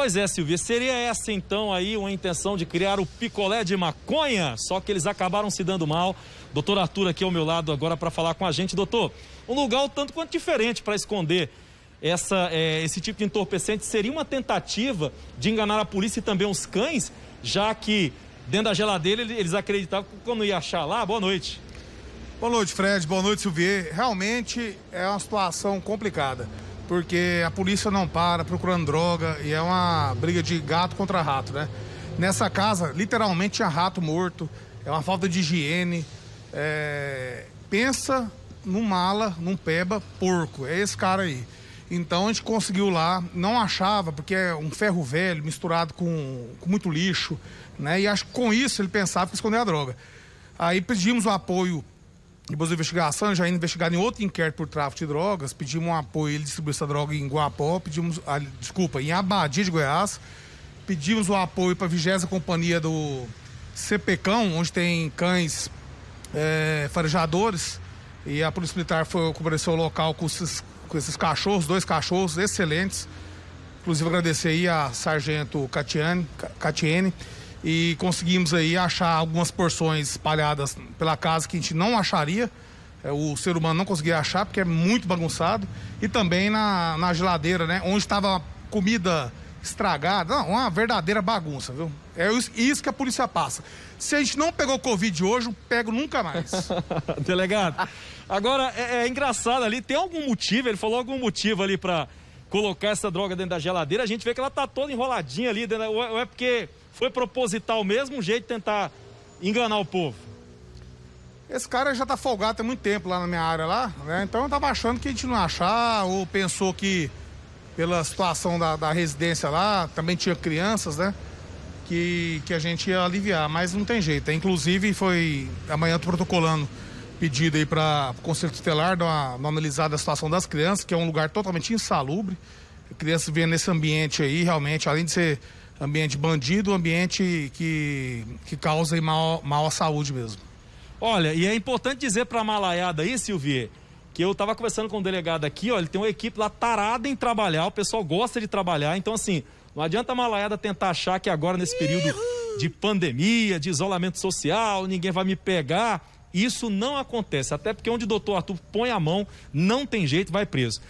Pois é, Silvia, seria essa então aí uma intenção de criar o picolé de maconha? Só que eles acabaram se dando mal. Doutor Arthur aqui ao meu lado agora para falar com a gente. Doutor, um lugar um tanto quanto diferente para esconder essa, é, esse tipo de entorpecente seria uma tentativa de enganar a polícia e também os cães, já que dentro da geladeira eles acreditavam que quando ia achar lá, boa noite. Boa noite, Fred. Boa noite, Silvier. Realmente é uma situação complicada porque a polícia não para procurando droga e é uma briga de gato contra rato, né? Nessa casa, literalmente tinha rato morto, é uma falta de higiene. É... Pensa num mala, num peba, porco, é esse cara aí. Então a gente conseguiu lá, não achava, porque é um ferro velho misturado com, com muito lixo, né? E acho que com isso ele pensava que escondeu a droga. Aí pedimos o apoio depois da investigação, já investigaram em outro inquérito por tráfico de drogas, pedimos um apoio, ele distribuiu essa droga em Guapó, pedimos, desculpa, em Abadia de Goiás, pedimos o apoio para a 20 Companhia do CPCão, onde tem cães é, farejadores, e a Polícia Militar foi compareceu o local com esses, com esses cachorros, dois cachorros excelentes, inclusive agradecer aí a Sargento Catiane, Catiene e conseguimos aí achar algumas porções espalhadas pela casa que a gente não acharia, é, o ser humano não conseguia achar porque é muito bagunçado, e também na, na geladeira, né, onde estava comida estragada, não, uma verdadeira bagunça, viu? É isso que a polícia passa. Se a gente não pegou Covid hoje, pego nunca mais. Delegado, agora é, é engraçado ali, tem algum motivo, ele falou algum motivo ali para colocar essa droga dentro da geladeira, a gente vê que ela tá toda enroladinha ali, dentro, é, ou é porque foi proposital mesmo um jeito de tentar enganar o povo? Esse cara já tá folgado há muito tempo lá na minha área lá, né? Então eu tava achando que a gente não ia achar, ou pensou que pela situação da, da residência lá, também tinha crianças, né? Que, que a gente ia aliviar, mas não tem jeito. Inclusive foi. Amanhã tô protocolando pedido aí para o Conselho Tutelar dar uma, uma analisada da situação das crianças, que é um lugar totalmente insalubre. Crianças vivendo nesse ambiente aí, realmente, além de ser ambiente bandido, ambiente que, que causa mal, mal à saúde mesmo. Olha, e é importante dizer para a malaiada aí, Silvier, que eu estava conversando com o um delegado aqui, ó, ele tem uma equipe lá tarada em trabalhar, o pessoal gosta de trabalhar, então assim, não adianta a malaiada tentar achar que agora nesse período de pandemia, de isolamento social, ninguém vai me pegar. Isso não acontece, até porque onde o doutor Arthur põe a mão, não tem jeito, vai preso.